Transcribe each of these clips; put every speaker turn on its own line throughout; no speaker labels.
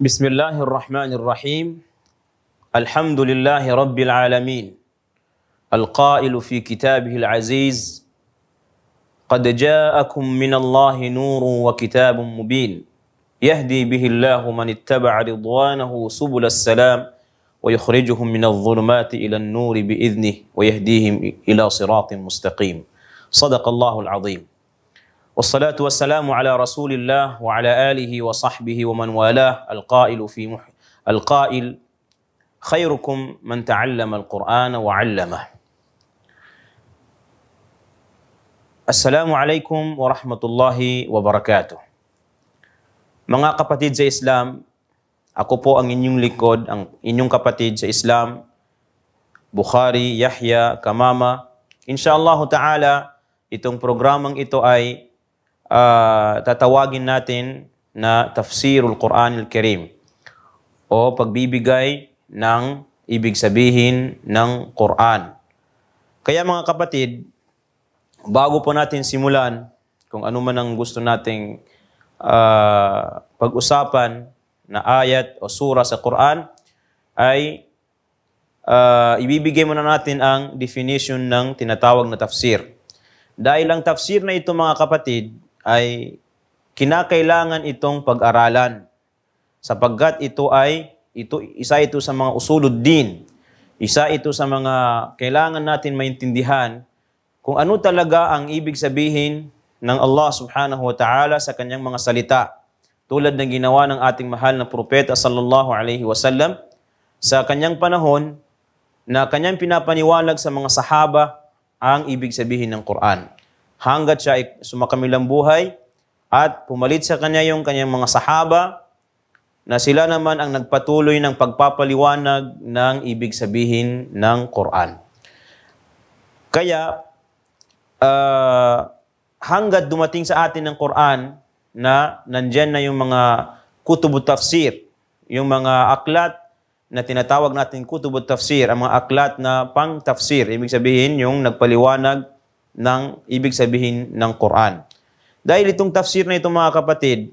بسم الله الرحمن الرحيم الحمد لله رب العالمين القائل في كتابه العزيز قد جاءكم من الله نور وكتاب مبين يهدي به الله من اتبع رضوانه سبل السلام ويخرجهم من الظلمات إلى النور بإذنه ويهديهم إلى صراط مستقيم صدق الله العظيم والصلاة والسلام على رسول الله وعلى آله وصحبه ومن والاه القائل في مح... القائل خيركم من تعلم القرآن وعلمه السلام عليكم warahmatullahi wabarakatuh Mga kapatid sa Islam, ako po ang inyong likod, ang inyong kapatid sa Islam, Bukhari, Yahya, Kamama. Inshallah ta'ala, itong programang ito ay uh, tatawagin natin na tafsirul Quran al-Karim o pagbibigay ng ibig sabihin ng Quran. Kaya mga kapatid, bago po natin simulan kung ano man ang gusto nating uh, pag-usapan na ayat o sura sa Quran, ay uh, ibibigay muna natin ang definition ng tinatawag na tafsir. Dahil ang tafsir na ito mga kapatid ay kinakailangan itong pag-aralan sapagkat ito ay ito isa ito sa mga usulod din. Isa ito sa mga kailangan natin maintindihan kung ano talaga ang ibig sabihin ng Allah Subhanahu wa Ta'ala sa kanyang mga salita. Tulad ng ginawa ng ating mahal na propeta sallallahu alaihi wasallam sa kanyang panahon na kanyang pinapaniwalag sa mga sahaba ang ibig sabihin ng Quran hanggat siya ay sumakamilang buhay at pumalit sa kanya yung kanyang mga sahaba na sila naman ang nagpatuloy ng pagpapaliwanag ng ibig sabihin ng Quran. Kaya, uh, hanggat dumating sa atin ng Quran na nandyan na yung mga kutubu tafsir, yung mga aklat na tinatawag natin kutubu tafsir, ang mga aklat na pang tafsir. Ibig sabihin, yung nagpaliwanag ng ibig sabihin ng Quran. Dahil itong tafsir na ito mga kapatid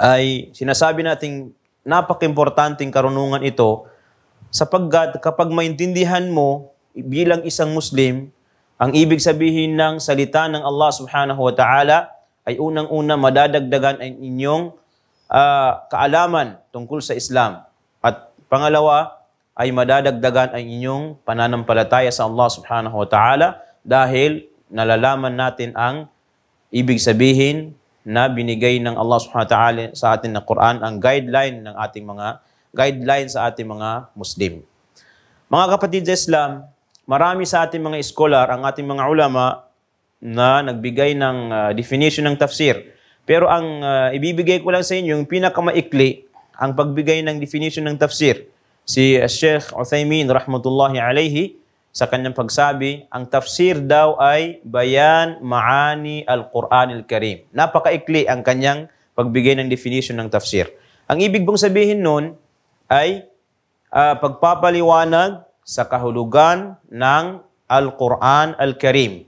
ay sinasabi nating napakimportanteng karunungan ito sapagkat kapag maintindihan mo bilang isang Muslim ang ibig sabihin ng salita ng Allah Subhanahu wa Ta'ala ay unang-una madadagdagan ang inyong uh, kaalaman tungkol sa Islam. At pangalawa ay madadagdagan ang inyong pananampalataya sa Allah Subhanahu wa Ta'ala dahil nalalaman natin ang ibig sabihin na binigay ng Allah Subhanahu wa Ta'ala sa atin na Quran ang guideline ng ating mga guideline sa ating mga Muslim. Mga kapatid sa Islam, marami sa ating mga scholar, ang ating mga ulama na nagbigay ng uh, definition ng tafsir. Pero ang uh, ibibigay ko lang sa inyo, yung pinakamaikli, ang pagbigay ng definition ng tafsir. Si ah, Sheikh Uthaymeen rahmatullahi alayhi, sa kanyang pagsabi, ang tafsir daw ay bayan maani al-Quran al-Karim. Napakaikli ang kanyang pagbigay ng definition ng tafsir. Ang ibig pong sabihin nun ay uh, pagpapaliwanag sa kahulugan ng al-Quran al-Karim.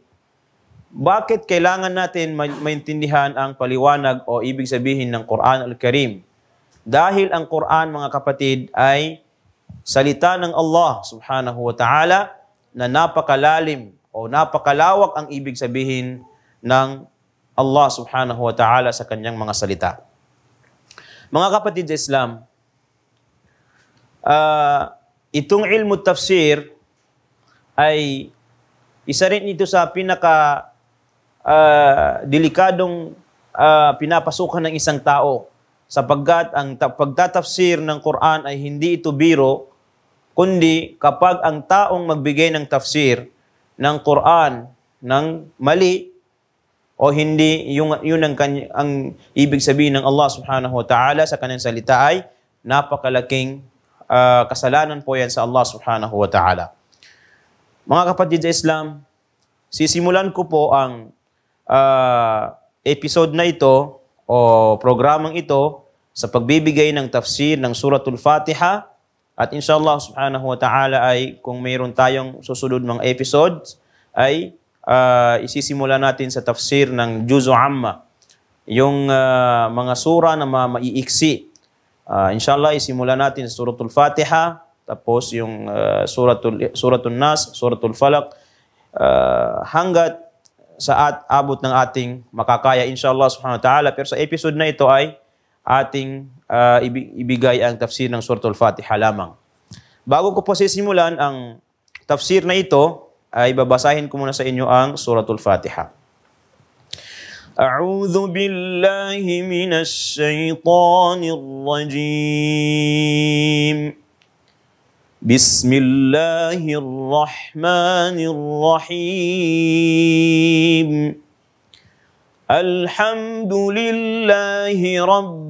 Bakit kailangan natin maintindihan ang paliwanag o ibig sabihin ng Quran al-Karim? Dahil ang Quran, mga kapatid, ay salita ng Allah subhanahu wa ta'ala na napakalalim o napakalawak ang ibig sabihin ng Allah subhanahu wa ta'ala sa kanyang mga salita. Mga kapatid sa Islam, uh, itong ilmu tafsir ay isa rin ito sa pinaka uh, delikadong uh, pinapasukan ng isang tao sapagkat ang pagtatafsir ng Quran ay hindi ito biro kundi kapag ang taong magbigay ng tafsir ng Quran ng mali o hindi yung yun ang, kanya, ang ibig sabihin ng Allah Subhanahu wa Ta'ala sa kanyang salita ay napakalaking uh, kasalanan po yan sa Allah Subhanahu wa Ta'ala. Mga kapatid sa Islam, sisimulan ko po ang uh, episode na ito o programang ito sa pagbibigay ng tafsir ng Suratul Fatiha at inshallah subhanahu wa ta'ala ay kung mayroon tayong susunod mga episodes ay uh, ah, isisimula natin sa tafsir ng Juzo Amma. Yung uh, mga sura na ma maiiksi. Uh, inshallah isimula natin sa Suratul Fatiha, tapos yung uh, Suratul, Suratul Nas, Suratul Falak, uh, hanggat sa at abot ng ating makakaya inshallah subhanahu wa ta'ala. Pero sa episode na ito ay ating uh, ibigay ang tafsir ng Suratul Fatiha lamang. Bago ko po sisimulan ang tafsir na ito, ay babasahin ko muna sa inyo ang Suratul Fatiha. أعوذ بالله من الشيطان الرجيم بسم الله الرحمن الرحيم الحمد لله رب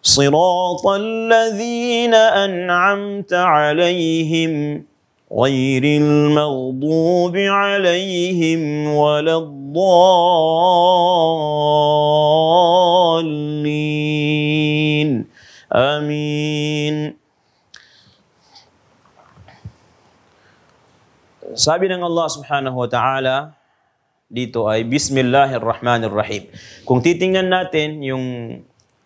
صراط الذين أنعمت عليهم غير المغضوب عليهم ولا الضالين آمين Sabi ng Allah subhanahu wa ta'ala, dito ay Bismillahirrahmanirrahim. Kung titingnan natin yung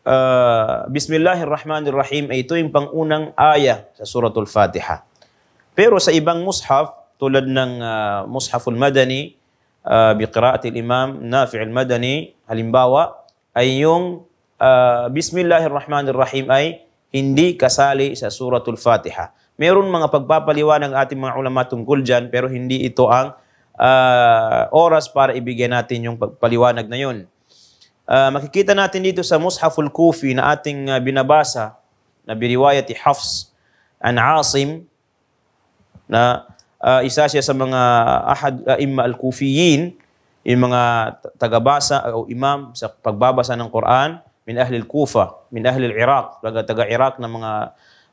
uh, Bismillahirrahmanirrahim ay ito yung pangunang ayah sa suratul Fatiha. Pero sa ibang mushaf, tulad ng uh, Mushaful Madani, uh, ah, Biqiraat al-Imam Nafi' al-Madani, halimbawa, ay yung uh, Bismillahirrahmanirrahim ay hindi kasali sa suratul Fatiha. Meron mga pagpapaliwanag ating mga ulama tungkol dyan, pero hindi ito ang uh, oras para ibigay natin yung pagpaliwanag na yun. Uh, makikita natin dito sa Mushaful Kufi na ating uh, binabasa na biriwayat ni Hafs an Asim na uh, isa siya sa mga ahad uh, imma al-kufiyin yung mga tagabasa o imam sa pagbabasa ng Quran min ahli al-Kufa, min ahli al-Iraq, taga taga Iraq na mga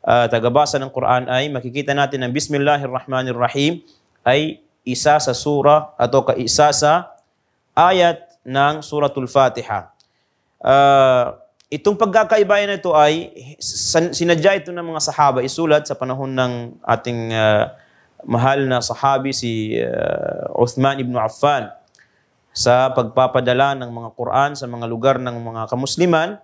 uh, tagabasa ng Quran ay makikita natin ang Bismillahirrahmanirrahim ay isa sa sura at ka isa sa ayat ng Suratul Fatiha. Uh, itong pagkakaiba na ito ay sinadya ito ng mga sahaba isulat sa panahon ng ating uh, mahal na sahabi si uh, Uthman ibn Affan sa pagpapadala ng mga Quran sa mga lugar ng mga kamusliman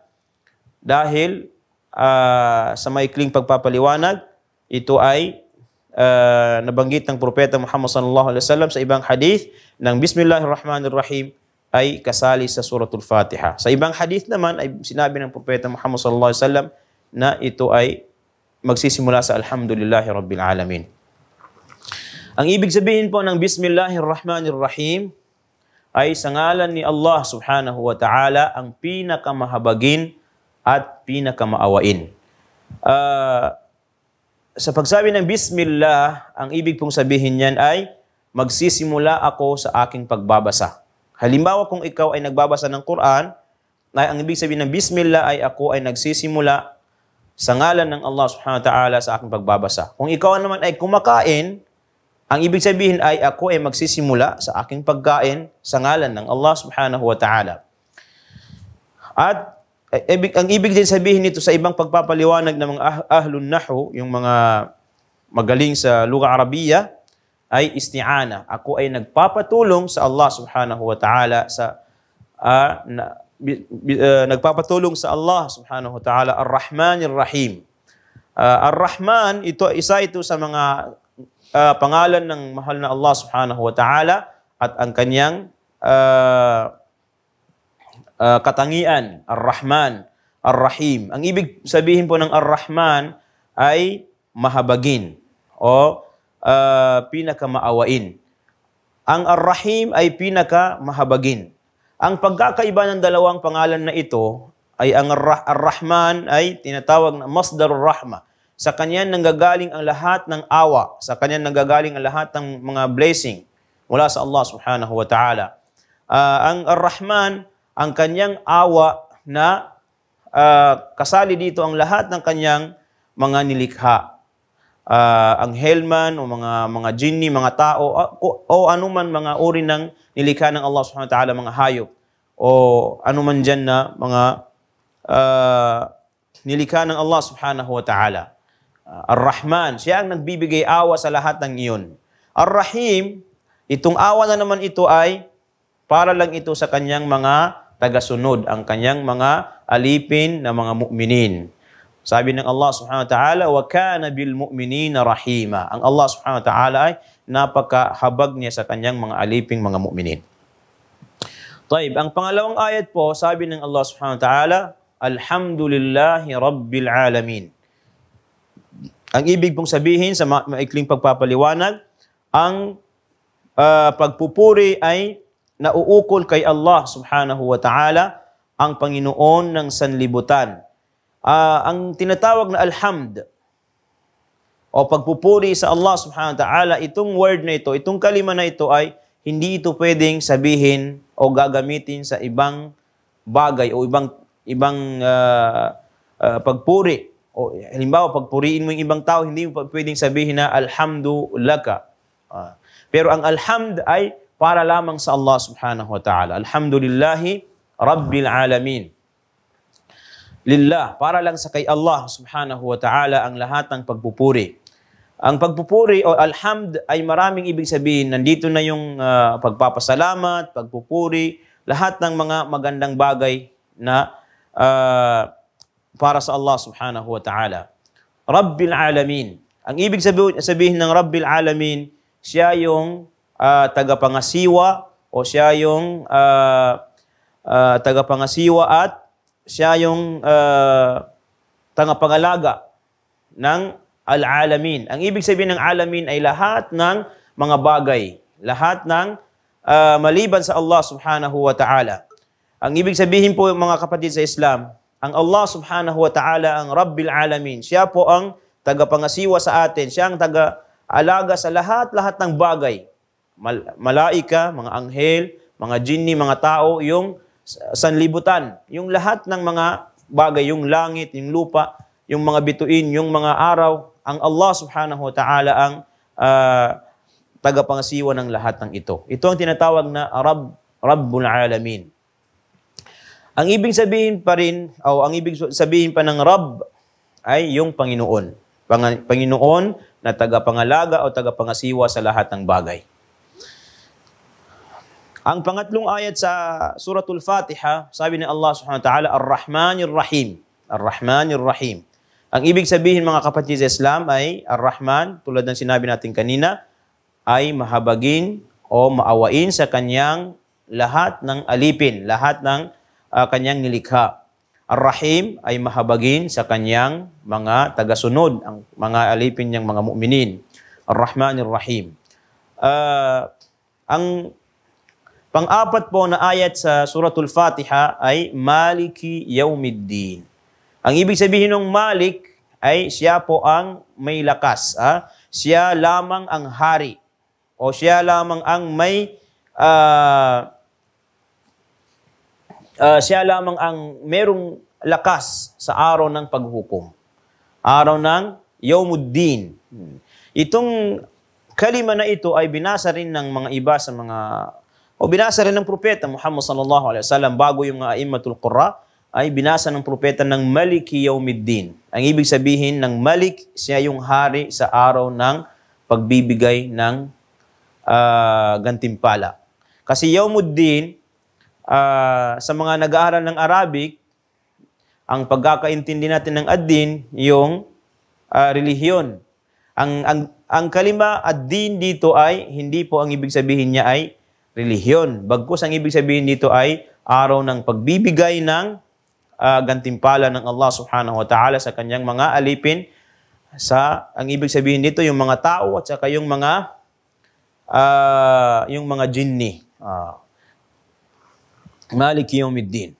dahil uh, sa maikling pagpapaliwanag ito ay uh, nabanggit ng propeta Muhammad sallallahu alaihi wasallam sa ibang hadith ng Bismillahirrahmanirrahim ay kasali sa suratul Fatiha. Sa ibang hadith naman ay sinabi ng propeta Muhammad sallallahu alaihi wasallam na ito ay magsisimula sa alhamdulillahi rabbil alamin. Ang ibig sabihin po ng Bismillahirrahmanirrahim ay sa ngalan ni Allah subhanahu wa ta'ala ang pinakamahabagin at pinakamaawain. Uh, sa pagsabi ng Bismillah, ang ibig pong sabihin niyan ay magsisimula ako sa aking pagbabasa. Halimbawa kung ikaw ay nagbabasa ng Quran, na ang ibig sabihin ng Bismillah ay ako ay nagsisimula sa ngalan ng Allah subhanahu wa ta'ala sa aking pagbabasa. Kung ikaw naman ay kumakain, ang ibig sabihin ay ako ay magsisimula sa aking pagkain sa ngalan ng Allah subhanahu wa ta'ala. At eh, ibig, ang ibig din sabihin nito sa ibang pagpapaliwanag ng mga ah, ahlun nahu, yung mga magaling sa luga Arabiya, ay isti'ana. Ako ay nagpapatulong sa Allah subhanahu wa ta'ala sa uh, na, uh, nagpapatulong sa Allah subhanahu wa ta'ala Ar-Rahman Ar-Rahim. Uh, ah, Ar-Rahman ito isa ito sa mga uh, pangalan ng mahal na Allah subhanahu wa ta'ala at ang kanyang uh, uh, katangian Ar-Rahman Ar-Rahim. Ang ibig sabihin po ng Ar-Rahman ay mahabagin o uh, ah, pinakamaawain. Ang Ar-Rahim ay pinakamahabagin. Ang pagkakaiba ng dalawang pangalan na ito ay ang Ar-Rahman ay tinatawag na Masdar Rahma. Sa kanya nanggagaling ang lahat ng awa, sa kanya nanggagaling ang lahat ng mga blessing mula sa Allah Subhanahu wa Ta'ala. Uh, ang Ar-Rahman, ang kanyang awa na uh, kasali dito ang lahat ng kanyang mga nilikha uh, ah, anghelman o mga mga jinni, mga tao ah, o, o anuman mga uri ng nilikha ng Allah Subhanahu wa ta'ala, mga hayop o anuman diyan na mga uh, nilikha ng Allah Subhanahu wa ta'ala. Uh, Ar-Rahman, siya ang nagbibigay awa sa lahat ng iyon. Ar-Rahim, itong awa na naman ito ay para lang ito sa kanyang mga tagasunod, ang kanyang mga alipin na mga mukminin. Sabi ng Allah subhanahu wa ta'ala, wa kana bil mu'minina rahima. Ang Allah subhanahu wa ta'ala ay napakahabag niya sa kanyang mga aliping mga mu'minin. Taib, ang pangalawang ayat po, sabi ng Allah subhanahu wa ta'ala, Alhamdulillahi Rabbil Alamin. Ang ibig pong sabihin sa ma maikling pagpapaliwanag, ang uh, pagpupuri ay nauukol kay Allah subhanahu wa ta'ala, ang Panginoon ng sanlibutan uh, ang tinatawag na alhamd o pagpupuri sa Allah subhanahu wa ta'ala, itong word na ito, itong kalima na ito ay hindi ito pwedeng sabihin o gagamitin sa ibang bagay o ibang ibang uh, uh, pagpuri. O halimbawa, pagpuriin mo yung ibang tao, hindi mo pwedeng sabihin na alhamdu Uh, pero ang alhamd ay para lamang sa Allah subhanahu wa ta'ala. Alhamdulillahi rabbil alamin. Lillah, para lang sa kay Allah subhanahu wa ta'ala ang lahat ng pagpupuri. Ang pagpupuri o alhamd ay maraming ibig sabihin. Nandito na yung uh, pagpapasalamat, pagpupuri, lahat ng mga magandang bagay na uh, para sa Allah subhanahu wa ta'ala. Rabbil alamin. Ang ibig sabihin, ng Rabbil alamin, siya yung uh, tagapangasiwa o siya yung uh, uh, tagapangasiwa at siya yung uh, ah, tagapangalaga ng al-alamin. Ang ibig sabihin ng alamin ay lahat ng mga bagay, lahat ng uh, maliban sa Allah subhanahu wa ta'ala. Ang ibig sabihin po mga kapatid sa Islam, ang Allah subhanahu wa ta'ala ang Rabbil Alamin. Siya po ang tagapangasiwa sa atin. Siya ang taga-alaga sa lahat-lahat ng bagay. Mal- malaika, mga anghel, mga jinni, mga tao, yung sanlibutan, yung lahat ng mga bagay, yung langit, yung lupa, yung mga bituin, yung mga araw, ang Allah subhanahu wa ta'ala ang uh, tagapangasiwa ng lahat ng ito. Ito ang tinatawag na Rabb, Rabbul Alamin. Ang ibig sabihin pa rin, o ang ibig sabihin pa ng Rabb ay yung Panginoon. Panginoon na tagapangalaga o tagapangasiwa sa lahat ng bagay. Ang pangatlong ayat sa Suratul Fatiha, sabi ni Allah subhanahu wa ta'ala, Ar-Rahmanir Rahim. Ar-Rahmanir Rahim. Ang ibig sabihin mga kapatid sa Islam ay Ar-Rahman, tulad ng sinabi natin kanina, ay mahabagin o maawain sa kanyang lahat ng alipin, lahat ng uh, kanyang nilikha. Ar-Rahim ay mahabagin sa kanyang mga tagasunod, ang mga alipin niyang mga mukminin. ar rahmanir rahim Uh, ah, ang Pang-apat po na ayat sa Suratul Fatiha ay Maliki Yawmiddin. Ang ibig sabihin ng Malik ay siya po ang may lakas. Ah? Siya lamang ang hari o siya lamang ang may uh, uh, siya lamang ang merong lakas sa araw ng paghukom. Araw ng Yawmuddin. Itong kalima na ito ay binasa rin ng mga iba sa mga o binasa rin ng propeta Muhammad sallallahu alaihi wasallam bago yung mga aimatul qurra ay binasa ng propeta ng Maliki Yawmiddin. Ang ibig sabihin ng Malik, siya yung hari sa araw ng pagbibigay ng uh, gantimpala. Kasi Yawmuddin, uh, ah, sa mga nag-aaral ng Arabic, ang pagkakaintindi natin ng ad-din, yung uh, relihiyon. Ang, ang, ang kalima ad-din dito ay, hindi po ang ibig sabihin niya ay relihiyon. Bagkus ang ibig sabihin dito ay araw ng pagbibigay ng uh, gantimpala ng Allah subhanahu wa ta'ala sa kanyang mga alipin. Sa, ang ibig sabihin dito, yung mga tao at saka yung mga uh, yung mga jinni. Uh, Malik Yawmiddin.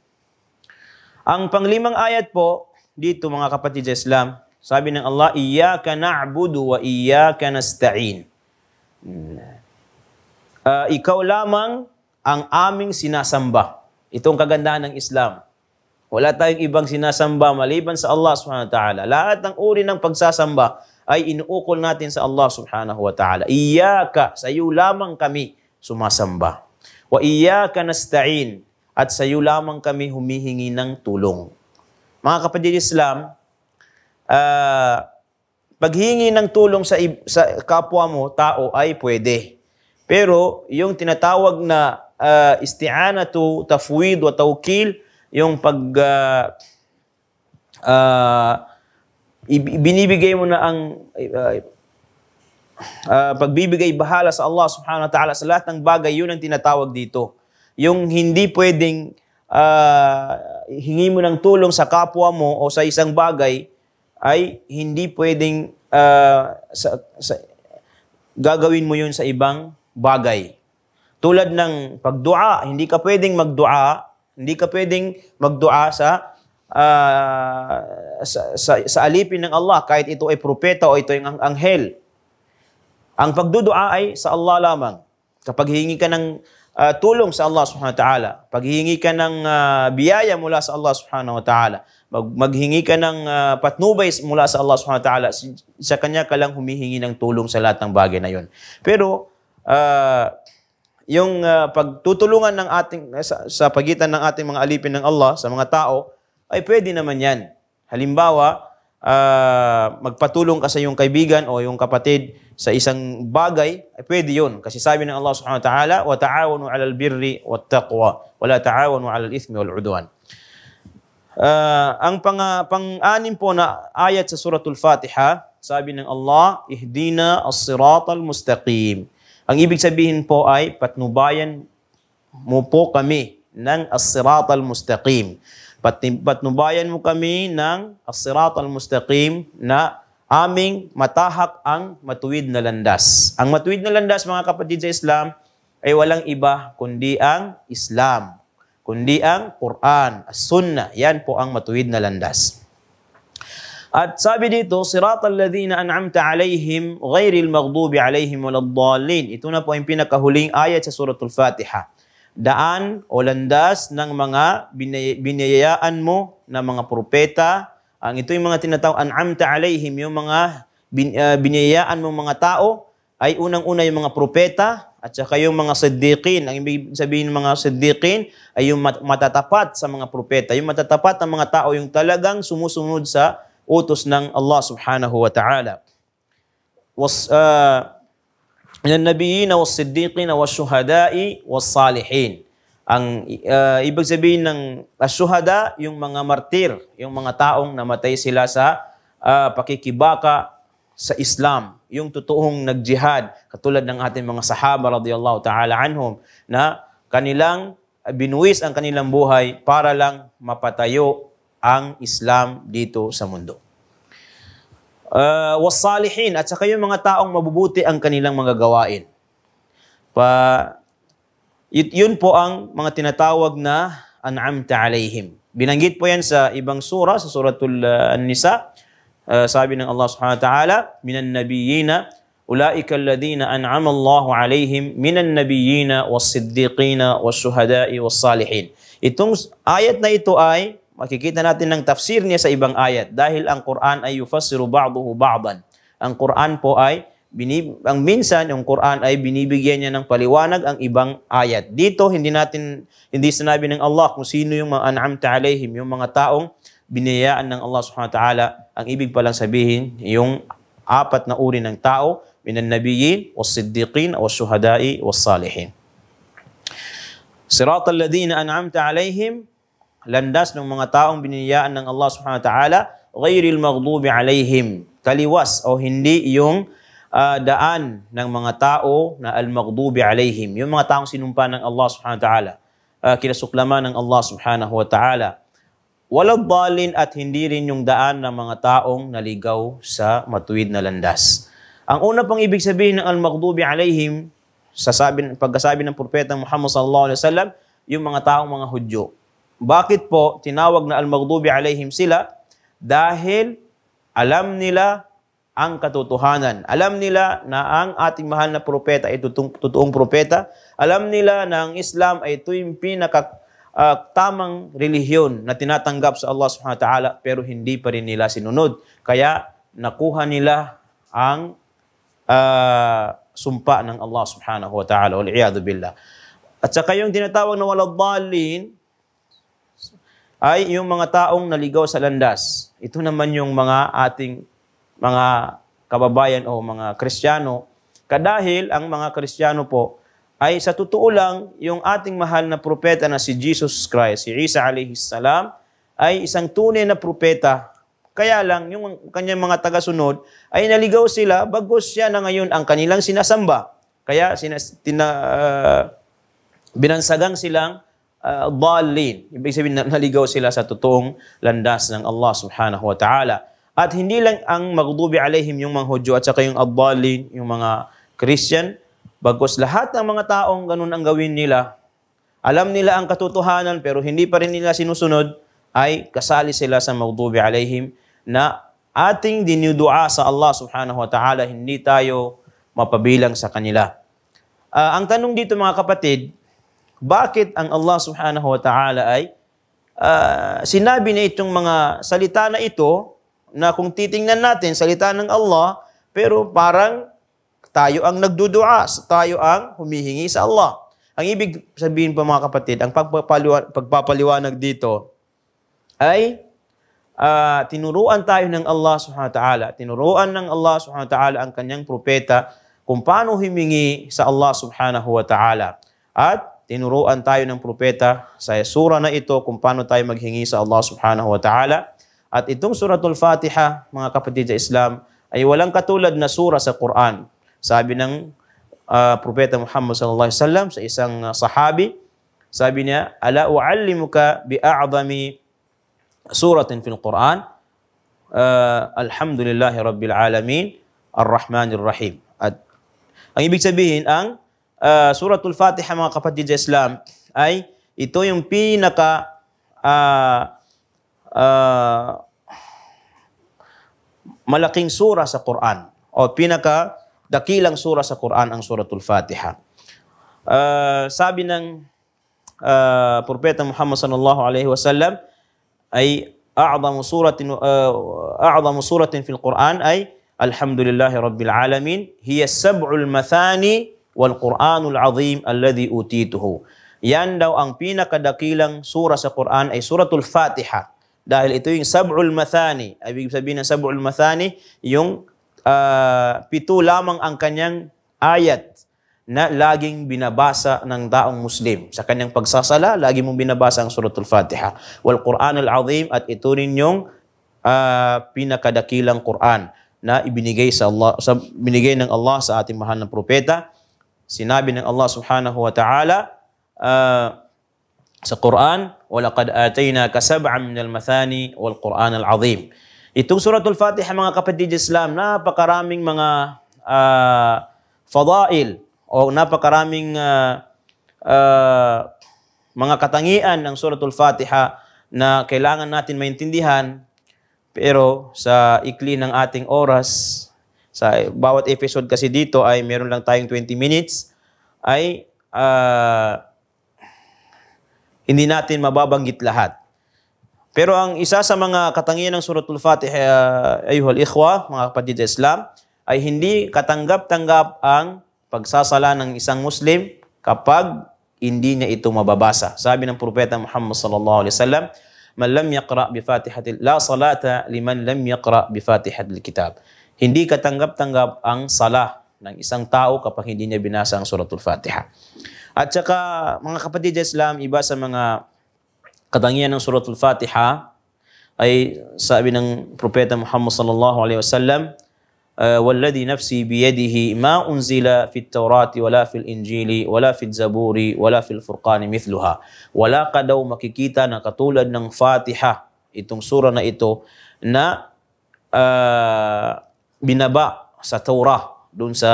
Ang panglimang ayat po, dito mga kapatid sa Islam, sabi ng Allah, Iyaka na'budu wa iyaka nasta'in. Hmm uh, ikaw lamang ang aming sinasamba. Itong kagandahan ng Islam. Wala tayong ibang sinasamba maliban sa Allah subhanahu wa ta'ala. Lahat ng uri ng pagsasamba ay inuukol natin sa Allah subhanahu wa ta'ala. Iyaka, sa iyo lamang kami sumasamba. Wa iyaka nasta'in, at sa iyo lamang kami humihingi ng tulong. Mga kapatid Islam, uh, paghingi ng tulong sa, sa kapwa mo, tao, ay pwede. Pero yung tinatawag na uh, isti'anatu, tafwid o tawkil, yung pag uh, uh, binibigay mo na ang uh, uh, pagbibigay bahala sa Allah subhanahu wa ta'ala sa lahat ng bagay, yun ang tinatawag dito. Yung hindi pwedeng uh, hingi mo ng tulong sa kapwa mo o sa isang bagay ay hindi pwedeng uh, sa, sa, gagawin mo yun sa ibang bagay. Tulad ng pagdua, hindi ka pwedeng magdua, hindi ka pwedeng magdua sa, uh, sa, sa, sa alipin ng Allah kahit ito ay propeta o ito ay ang anghel. Ang pagdudua ay sa Allah lamang. Kapag hihingi ka ng uh, tulong sa Allah Subhanahu wa taala, paghihingi ka ng uh, biyaya mula sa Allah Subhanahu wa taala, mag- maghingi ka ng uh, patnubay mula sa Allah Subhanahu wa taala, sa kanya ka lang humihingi ng tulong sa lahat ng bagay na 'yon. Pero uh, yung uh, pagtutulungan ng ating eh, sa, sa pagitan ng ating mga alipin ng Allah sa mga tao ay pwede naman 'yan. Halimbawa, uh, magpatulong ka sa iyong kaibigan o yung kapatid sa isang bagay, ay pwede 'yun kasi sabi ng Allah Subhanahu wa ta'ala, "Wa ta'awanu 'alal birri wat taqwa, wa la ta'awanu 'alal ithmi wal 'udwan." Uh, ang pang, pang-anim po na ayat sa suratul Fatiha, sabi ng Allah, "Ihdina as-siratal mustaqim." Ang ibig sabihin po ay patnubayan mo po kami ng as-sirat al-mustaqim. Patnubayan mo kami ng as-sirat al-mustaqim na aming matahak ang matuwid na landas. Ang matuwid na landas mga kapatid sa Islam ay walang iba kundi ang Islam, kundi ang Quran, as-Sunnah. Yan po ang matuwid na landas. At sabi dito, siratal ladhina an'amta alaihim ghairil maghdubi alaihim waladdallin. Ito na po yung pinakahuling ayat sa suratul Fatiha. Daan o landas ng mga binay- binayayaan mo na mga propeta. Ang ito yung mga tinatawag an'amta alaihim, yung mga bin, uh, ah, binayayaan mo mga tao ay unang-una yung mga propeta at saka yung mga siddiqin. Ang ibig sabihin ng mga siddiqin ay yung matatapat sa mga propeta, yung matatapat ng mga tao, yung talagang sumusunod sa utos ng Allah subhanahu wa ta'ala. Was, uh, من النبيين والصديقين والشهداء salihin. Ang uh, ibig sabihin ng asyuhada, yung mga martir, yung mga taong namatay sila sa uh, pakikibaka sa Islam, yung totoong nagjihad, katulad ng ating mga sahaba radhiyallahu ta'ala anhum, na kanilang binuwis ang kanilang buhay para lang mapatayo ang Islam dito sa mundo. Uh, ah, wasalihin at saka yung mga taong mabubuti ang kanilang mga gawain. Pa, yun po ang mga tinatawag na an'amta alaihim. Binanggit po yan sa ibang sura, sa suratul uh, An-Nisa. Uh, sabi ng Allah subhanahu wa ta'ala, minan nabiyina an'ama Allahu الذين minan nabiyina, was-siddiqina, was-shuhada'i, was-salihin. Itong ayat na ito ay Makikita natin ng tafsir niya sa ibang ayat dahil ang Quran ay yufassiru ba'dahu ba'dan. Ang Quran po ay binib- ang minsan yung Quran ay binibigyan niya ng paliwanag ang ibang ayat. Dito hindi natin hindi sinabi ng Allah kung sino yung mga an'amta alayhim, yung mga taong biniyayaan ng Allah Subhanahu wa taala. Ang ibig pa lang sabihin yung apat na uri ng tao, minan nabiyyin, was-siddiqin, was-shuhada'i, was-salihin. Siratal ladina an'amta alayhim landas ng mga taong biniyaan ng Allah subhanahu wa ta'ala, ghayril maghdubi alayhim, taliwas o hindi yung uh, daan ng mga tao na al-maghdubi alayhim, yung mga taong sinumpa ng Allah subhanahu wa ta'ala, uh, kinasuklama ng Allah subhanahu wa ta'ala. Walang balin at hindi rin yung daan ng mga taong naligaw sa matuwid na landas. Ang una pang ibig sabihin ng al-maghdubi alayhim, sa sabi, pagkasabi ng propeta Muhammad sallallahu alaihi wasallam, yung mga taong mga Hudyo. Bakit po tinawag na al-maghdubi alayhim sila? Dahil alam nila ang katotohanan. Alam nila na ang ating mahal na propeta ay tutong, totoong propeta. Alam nila na ang Islam ay ito yung pinaka uh, relihiyon na tinatanggap sa Allah Subhanahu wa taala pero hindi pa rin nila sinunod. Kaya nakuha nila ang uh, sumpa ng Allah Subhanahu wa taala. Wal billah. At saka yung tinatawag na waladhdallin, ay yung mga taong naligaw sa landas. Ito naman yung mga ating mga kababayan o mga Kristiyano. Kadahil ang mga Kristiyano po ay sa totoo lang yung ating mahal na propeta na si Jesus Christ, si Isa alayhi salam, ay isang tunay na propeta. Kaya lang, yung kanyang mga tagasunod ay naligaw sila bagos siya na ngayon ang kanilang sinasamba. Kaya sinas, tina, uh, binansagang silang uh, dallin. Ibig sabihin, naligaw sila sa totoong landas ng Allah subhanahu wa ta'ala. At hindi lang ang magdubi alayhim yung mga Hudyo at saka yung ad-dallin, yung mga Christian, bagos lahat ng mga taong ganun ang gawin nila, alam nila ang katotohanan pero hindi pa rin nila sinusunod, ay kasali sila sa magdubi alayhim na ating dinudua sa Allah subhanahu wa ta'ala, hindi tayo mapabilang sa kanila. Uh, ang tanong dito mga kapatid, bakit ang Allah subhanahu wa ta'ala ay uh, sinabi na itong mga salita na ito na kung titingnan natin, salita ng Allah, pero parang tayo ang nagdudua, tayo ang humihingi sa Allah. Ang ibig sabihin po mga kapatid, ang pagpapaliwanag, pagpapaliwanag dito ay uh, tinuruan tayo ng Allah subhanahu wa ta'ala. Tinuruan ng Allah subhanahu wa ta'ala ang kanyang propeta kung paano humingi sa Allah subhanahu wa ta'ala. At tinuruan tayo ng propeta sa sura na ito kung paano tayo maghingi sa Allah subhanahu wa ta'ala. At itong suratul Fatiha, mga kapatid sa Islam, ay walang katulad na sura sa Quran. Sabi ng uh, propeta Muhammad sallallahu alaihi wasallam sa isang ah, sahabi, sabi niya, "Ala uallimuka bi a'zami suratin fil Quran?" Uh, Alhamdulillahi rabbil alamin, Ar-Rahmanir Rahim. At ang ibig sabihin ang uh, Suratul Fatiha mga kapatid sa Islam ay ito yung pinaka uh, uh, malaking sura sa Quran o pinaka dakilang sura sa Quran ang Suratul Fatiha. Uh, sabi ng uh, propeta Muhammad sallallahu alaihi wasallam ay a'zamu suratin uh, a'zamu suratin fil Quran ay Alhamdulillahi Rabbil Alamin hiya sab'ul mathani wal Qur'anul Azim alladhi utituhu. Yan daw ang pinakadakilang sura sa Quran ay suratul Fatiha. Dahil ito yung sab'ul mathani. Ibig sabihin ng sab'ul mathani, yung uh, pito lamang ang kanyang ayat na laging binabasa ng taong Muslim. Sa kanyang pagsasala, lagi mong binabasa ang suratul Fatiha. Wal Qur'an azim at ito rin yung uh, pinakadakilang Quran na ibinigay sa Allah sa binigay ng Allah sa ating mahal na propeta Sinabi ng Allah Subhanahu wa Ta'ala uh, sa Quran, "Walaqad ka sab'an min al mathani wal Quran al-azim." Itong suratul Fatiha mga kapatid Islam, napakaraming mga uh, fadail o napakaraming uh, uh, mga katangian ng suratul Fatiha na kailangan natin maintindihan pero sa ikli ng ating oras sa bawat episode kasi dito ay meron lang tayong 20 minutes ay uh, hindi natin mababanggit lahat. Pero ang isa sa mga katangian ng Suratul Fatiha, uh, ah, ayuhal ikhwa, mga kapatid sa Islam, ay hindi katanggap-tanggap ang pagsasala ng isang Muslim kapag hindi niya ito mababasa. Sabi ng propeta Muhammad sallallahu alaihi wasallam, "Man lam yaqra bi Fatihatil la salata liman lam yaqra bi Fatihatil kitab." Hindi katanggap-tanggap ang salah ng isang tao kapag hindi niya binasa ang suratul Fatiha. At saka mga kapatid Islam, iba sa mga katangian ng suratul Fatiha ay sabi ng propeta Muhammad sallallahu alaihi wasallam, ah, "Walladhi nafsi biyadihi ma unzila fit Tawrati wala fil Injili wala fil Zaburi wala fil Furqani mithluha." Wala ka daw makikita na katulad ng Fatiha, itong sura na ito na uh, binaba sa Torah doon sa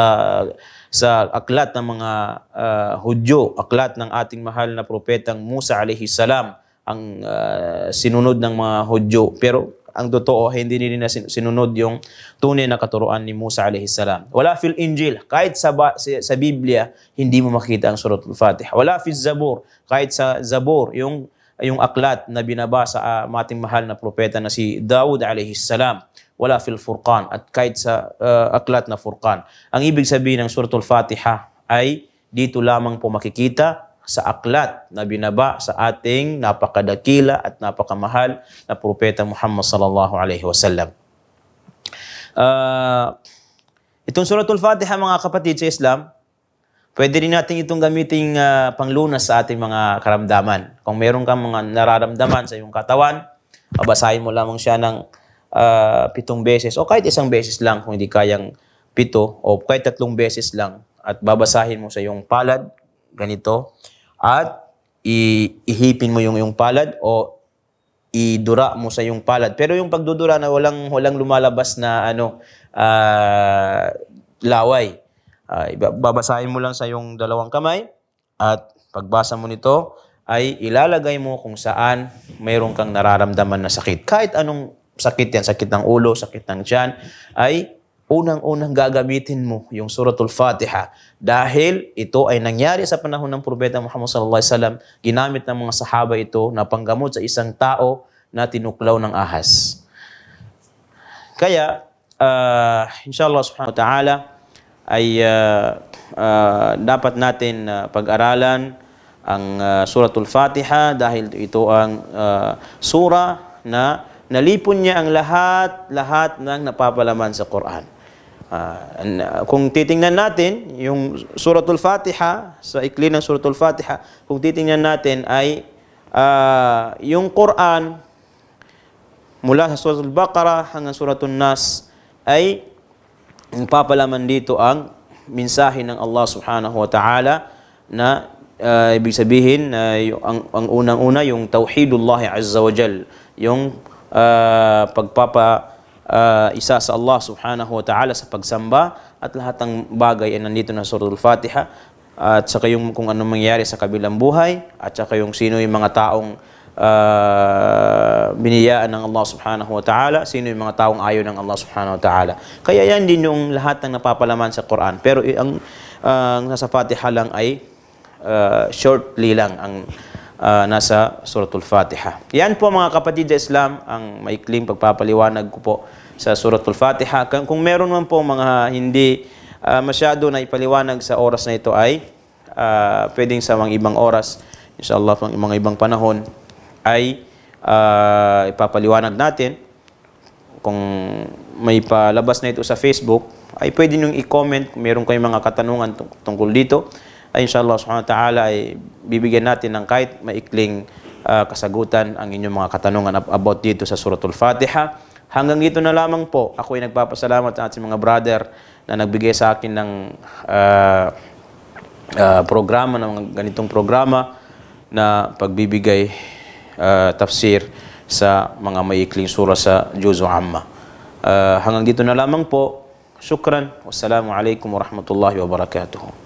sa aklat ng mga uh, Hudyo, aklat ng ating mahal na propetang Musa alayhi salam ang uh, sinunod ng mga Hudyo. Pero ang totoo, hindi nila sinunod yung tunay na katuruan ni Musa alayhi salam. Wala fil Injil, kahit sa, ba, sa Biblia, hindi mo makita ang surat al fatih Wala fil Zabor, kahit sa Zabor, yung, yung aklat na binabasa uh, ah, mating mahal na propeta na si Dawud alayhi salam wala fil furqan at kahit sa uh, aklat na furqan. Ang ibig sabihin ng suratul Fatiha ay dito lamang po makikita sa aklat na binaba sa ating napakadakila at napakamahal na propeta Muhammad sallallahu alaihi wasallam. Uh, itong suratul Fatiha mga kapatid sa Islam, pwede rin natin itong gamitin uh, panglunas sa ating mga karamdaman. Kung meron kang mga nararamdaman sa iyong katawan, babasahin mo lamang siya ng uh, pitong beses o kahit isang beses lang kung hindi kayang pito o kahit tatlong beses lang at babasahin mo sa iyong palad ganito at ihipin mo yung iyong palad o idura mo sa iyong palad. Pero yung pagdudura na walang walang lumalabas na ano uh, laway. Uh, babasahin mo lang sa iyong dalawang kamay at pagbasa mo nito ay ilalagay mo kung saan mayroon kang nararamdaman na sakit. Kahit anong sakit yan, sakit ng ulo, sakit ng tiyan, ay unang-unang gagamitin mo yung suratul Fatiha dahil ito ay nangyari sa panahon ng propeta Muhammad sallallahu alaihi wasallam ginamit ng mga sahaba ito na panggamot sa isang tao na tinuklaw ng ahas kaya uh, inshallah subhanahu wa ta'ala ay uh, uh, dapat natin uh, pag-aralan ang uh, suratul Fatiha dahil ito ang uh, sura na nalipon niya ang lahat-lahat ng napapalaman sa Quran. Uh, kung titingnan natin yung Suratul Fatiha, sa ikli ng Suratul Fatiha, kung titingnan natin ay uh, yung Quran mula sa Suratul Baqarah hanggang Suratul Nas ay papalaman dito ang mensahe ng Allah Subhanahu wa Ta'ala na uh, ibig sabihin na yung, ang, ang unang-una yung Tauhidullah Azza wa Jal, yung uh, pagpapa uh, isa sa Allah subhanahu wa ta'ala sa pagsamba at lahat ng bagay ay nandito na suratul Fatiha at saka yung kung anong mangyayari sa kabilang buhay at saka yung sino yung mga taong uh, biniyaan ng Allah subhanahu wa ta'ala, sino yung mga taong ayaw ng Allah subhanahu wa ta'ala. Kaya yan din yung lahat ng napapalaman sa Quran. Pero ang, uh, ang nasa Fatiha lang ay uh, shortly lang ang uh, nasa Suratul Fatiha. Yan po mga kapatid sa Islam, ang maikling pagpapaliwanag ko po sa Suratul Fatiha. Kung meron man po mga hindi uh, masyado na ipaliwanag sa oras na ito ay uh, pwedeng sa mga ibang oras, inshallah pang mga ibang panahon, ay uh, ipapaliwanag natin. Kung may palabas na ito sa Facebook, ay pwede nyo i-comment kung meron kayong mga katanungan tung tungkol dito ay inshallah subhanahu wa ta'ala ay bibigyan natin ng kahit maikling uh, kasagutan ang inyong mga katanungan about dito sa suratul Fatiha. Hanggang dito na lamang po, ako ay nagpapasalamat sa ating mga brother na nagbigay sa akin ng uh, uh, programa, ng ganitong programa na pagbibigay uh, tafsir sa mga maikling sura sa Juzo Amma. Uh, hanggang dito na lamang po. Shukran. Wassalamu alaikum warahmatullahi wabarakatuh.